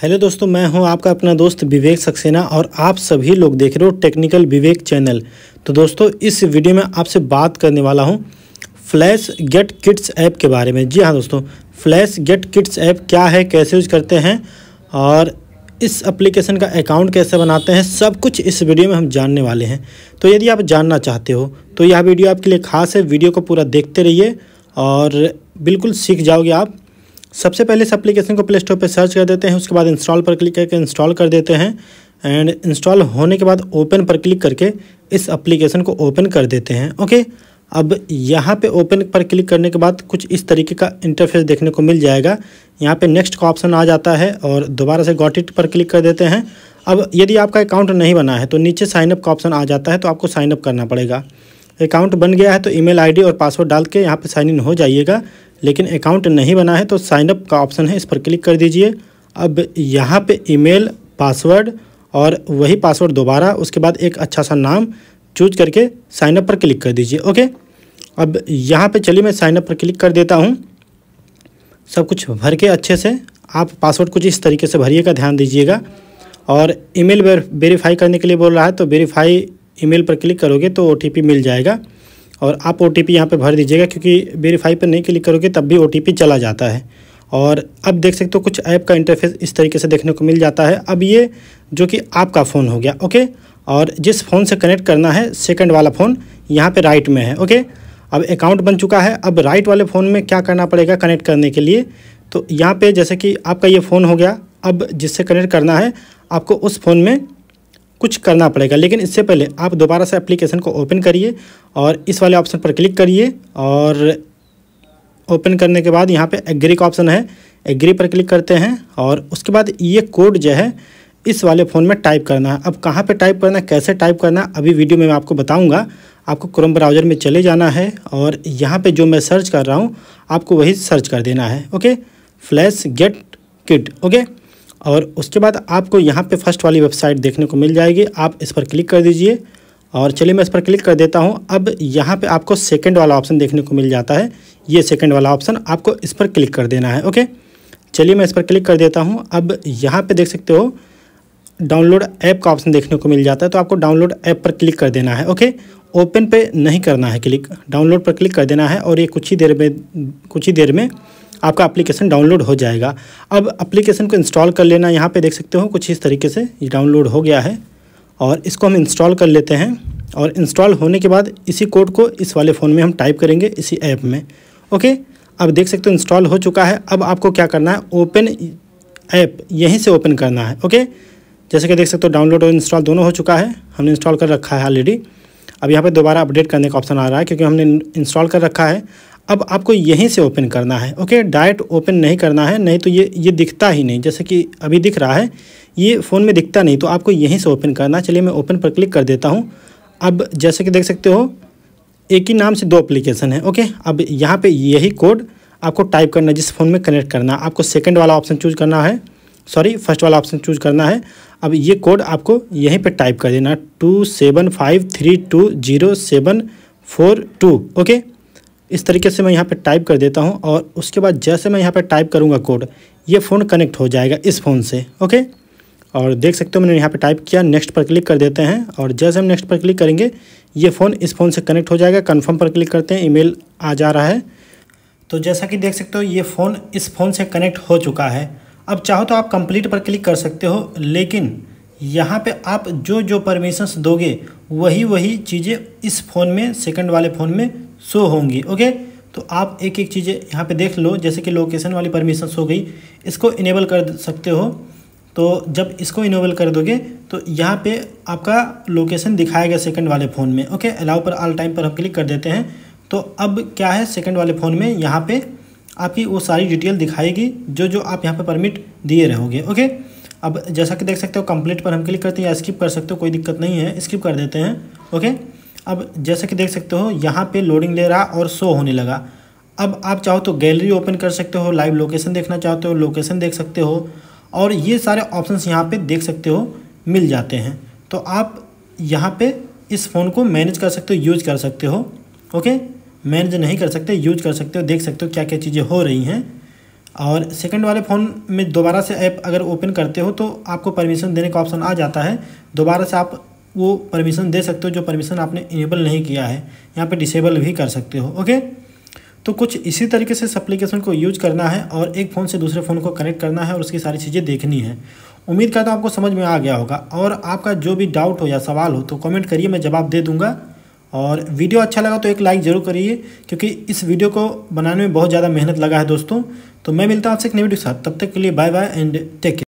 hello दोस्तों मैं हूं आपका अपना दोस्त विवेक सक्सेना और आप सभी लोग देख रहे हो टेक्निकल विवेक चैनल तो दोस्तों इस वीडियो में आपसे बात करने वाला हूं फ्लैश गेट किट्स ऐप के बारे में जी हां दोस्तों फ्लैश गेट किट्स ऐप क्या है कैसे यूज करते हैं और इस एप्लीकेशन का अकाउंट कैसे बनाते हैं सब कुछ इस वीडियो में हम जानने वाले हैं तो यदि आप जानना चाहते हो तो यह वीडियो आपके लिए खास है वीडियो को पूरा देखते रहिए और बिल्कुल सीख जाओगे आप सबसे पहले इस एप्लीकेशन को प्ले स्टोर पर सर्च कर देते हैं उसके बाद इंस्टॉल पर क्लिक करके इंस्टॉल कर देते हैं एंड इंस्टॉल होने के बाद ओपन पर क्लिक करके इस एप्लीकेशन को ओपन कर देते हैं ओके अब यहाँ पे ओपन पर क्लिक करने के बाद कुछ इस तरीके का इंटरफेस देखने को मिल जाएगा यहाँ पे नेक्स्ट का ऑप्शन आ जाता है और दोबारा से गॉट इट पर क्लिक कर देते हैं अब यदि आपका अकाउंट नहीं बना है तो नीचे साइनअप का ऑप्शन आ जाता है तो आपको साइनअप करना पड़ेगा अकाउंट बन गया है तो ईमेल आईडी और पासवर्ड डाल के यहाँ पर साइन इन हो जाइएगा लेकिन अकाउंट नहीं बना है तो साइनअप का ऑप्शन है इस पर क्लिक कर दीजिए अब यहाँ पे ईमेल पासवर्ड और वही पासवर्ड दोबारा उसके बाद एक अच्छा सा नाम चूज करके साइनअप पर क्लिक कर दीजिए ओके अब यहाँ पे चलिए मैं साइनअप पर क्लिक कर देता हूँ सब कुछ भर के अच्छे से आप पासवर्ड कुछ इस तरीके से भरिएगा ध्यान दीजिएगा और ईमेल वेरीफाई करने के लिए बोल रहा है तो वेरीफाई ईमेल पर क्लिक करोगे तो ओ मिल जाएगा और आप ओ टी पी यहाँ पर भर दीजिएगा क्योंकि वेरीफाई पर नहीं क्लिक करोगे तब भी ओ टी पी चला जाता है और अब देख सकते हो कुछ ऐप का इंटरफेस इस तरीके से देखने को मिल जाता है अब ये जो कि आपका फ़ोन हो गया ओके और जिस फ़ोन से कनेक्ट करना है सेकंड वाला फ़ोन यहाँ पे राइट में है ओके अब अकाउंट बन चुका है अब राइट वाले फ़ोन में क्या करना पड़ेगा कनेक्ट करने के लिए तो यहाँ पे जैसे कि आपका ये फ़ोन हो गया अब जिससे कनेक्ट करना है आपको उस फ़ोन में कुछ करना पड़ेगा लेकिन इससे पहले आप दोबारा से एप्लीकेशन को ओपन करिए और इस वाले ऑप्शन पर क्लिक करिए और ओपन करने के बाद यहाँ पे एग्री का ऑप्शन है एग्री पर क्लिक करते हैं और उसके बाद ये कोड जो है इस वाले फ़ोन में टाइप करना है अब कहाँ पे टाइप करना है कैसे टाइप करना है अभी वीडियो में मैं आपको बताऊँगा आपको क्रोम ब्राउज़र में चले जाना है और यहाँ पर जो मैं सर्च कर रहा हूँ आपको वही सर्च कर देना है okay flash get kit okay और उसके बाद आपको यहाँ पे फर्स्ट वाली वेबसाइट देखने को मिल जाएगी आप इस पर क्लिक कर दीजिए और चलिए मैं इस पर क्लिक कर देता हूँ अब यहाँ पे आपको सेकंड वाला ऑप्शन देखने को मिल जाता है ये सेकंड वाला ऑप्शन आपको इस पर क्लिक कर देना है ओके चलिए मैं इस पर क्लिक कर देता हूँ अब यहाँ पर देख सकते हो डाउनलोड ऐप का ऑप्शन देखने को मिल जाता है तो आपको डाउनलोड ऐप पर क्लिक कर देना है ओके ओपन पर नहीं करना है क्लिक डाउनलोड पर क्लिक कर देना है और ये कुछ ही देर में कुछ ही देर में आपका एप्लीकेशन डाउनलोड हो जाएगा अब एप्लीकेशन को इंस्टॉल कर लेना यहाँ पे देख सकते हो कुछ इस तरीके से ये डाउनलोड हो गया है और इसको हम इंस्टॉल कर लेते हैं और इंस्टॉल होने के बाद इसी कोड को इस वाले फ़ोन में हम टाइप करेंगे इसी ऐप में ओके अब देख सकते हो इंस्टॉल हो चुका है अब आपको क्या करना है ओपन ऐप यहीं से ओपन करना है ओके जैसे कि देख सकते हो डाउनलोड और इंस्टॉल दोनों हो चुका है हमने इंस्टॉल कर रखा है ऑलरेडी अब यहाँ पर दोबारा अपडेट करने का ऑप्शन आ रहा है क्योंकि हमने इंस्टॉल कर रखा है अब आपको यहीं से ओपन करना है ओके डायरेक्ट ओपन नहीं करना है नहीं तो ये ये दिखता ही नहीं जैसे कि अभी दिख रहा है ये फ़ोन में दिखता नहीं तो आपको यहीं से ओपन करना है चलिए मैं ओपन पर क्लिक कर देता हूँ अब जैसे कि देख सकते हो एक ही नाम से दो अप्लीकेशन है ओके अब यहाँ पर यही कोड आपको टाइप करना है जिस फ़ोन में कनेक्ट करना है आपको सेकेंड वाला ऑप्शन चूज करना है सॉरी फर्स्ट वाला ऑप्शन चूज करना है अब ये कोड आपको यहीं पे टाइप कर देना two seven five three two zero seven four two okay इस तरीके से मैं यहाँ पर टाइप कर देता हूँ और उसके बाद जैसे मैं यहाँ पर टाइप करूँगा कोड ये फ़ोन कनेक्ट हो जाएगा इस फ़ोन से ओके और देख सकते हो मैंने यहाँ पे टाइप किया नेक्स्ट पर क्लिक कर देते हैं और जैसे हम नेक्स्ट पर क्लिक करेंगे ये फ़ोन इस फ़ोन से कनेक्ट हो जाएगा कन्फर्म पर क्लिक करते हैं ईमेल आ जा रहा है तो जैसा कि देख सकते हो ये फ़ोन इस फ़ोन से कनेक्ट हो चुका है अब चाहो तो आप कंप्लीट पर क्लिक कर सकते हो लेकिन यहाँ पर आप जो जो परमिशंस दोगे वही वही चीज़ें इस फ़ोन में सेकेंड वाले फ़ोन में शो होंगी ओके तो आप एक एक चीज़ें यहाँ पे देख लो जैसे कि लोकेशन वाली परमिशन हो गई इसको इनेबल कर सकते हो तो जब इसको इनेबल कर दोगे तो यहाँ पे आपका लोकेशन दिखाएगा सेकंड वाले फ़ोन में ओके अलाउ पर आल टाइम पर हम क्लिक कर देते हैं तो अब क्या है सेकंड वाले फ़ोन में यहाँ पे आपकी वो सारी डिटेल दिखाएगी जो जो आप यहाँ पे परमिट दिए रहोगे ओके अब जैसा कि देख सकते हो कंप्लीट पर हम क्लिक करते हैं या स्किप कर सकते हो कोई दिक्कत नहीं है स्किप कर देते हैं ओके अब जैसा कि देख सकते हो यहाँ पे लोडिंग ले रहा और शो होने लगा अब आप चाहो तो गैलरी ओपन कर सकते हो लाइव लोकेशन देखना चाहते हो लोकेशन देख सकते हो और ये सारे ऑप्शंस यहाँ पे देख सकते हो मिल जाते हैं तो आप यहाँ पे इस फ़ोन को मैनेज कर सकते हो यूज कर सकते हो ओके मैनेज नहीं कर सकते यूज कर सकते हो देख सकते हो क्या क्या चीज़ें हो रही हैं और सेकंड वाले फ़ोन में दोबारा से ऐप अगर ओपन करते हो तो आपको परमिशन देने का ऑप्शन आ जाता है दोबारा से आप वो परमिशन दे सकते हो जो परमिशन आपने इनेबल नहीं किया है यहाँ पे डिसेबल भी कर सकते हो ओके तो कुछ इसी तरीके से इस अप्लीकेशन को यूज करना है और एक फ़ोन से दूसरे फ़ोन को कनेक्ट करना है और उसकी सारी चीज़ें देखनी है उम्मीद करता हूँ आपको समझ में आ गया होगा और आपका जो भी डाउट हो या सवाल हो तो कमेंट करिए मैं जवाब दे दूँगा और वीडियो अच्छा लगा तो एक लाइक ज़रूर करिए क्योंकि इस वीडियो को बनाने में बहुत ज़्यादा मेहनत लगा है दोस्तों तो मैं मिलता हूँ आपसे एक नई वीडियो के साथ तब तक के लिए bye bye and take care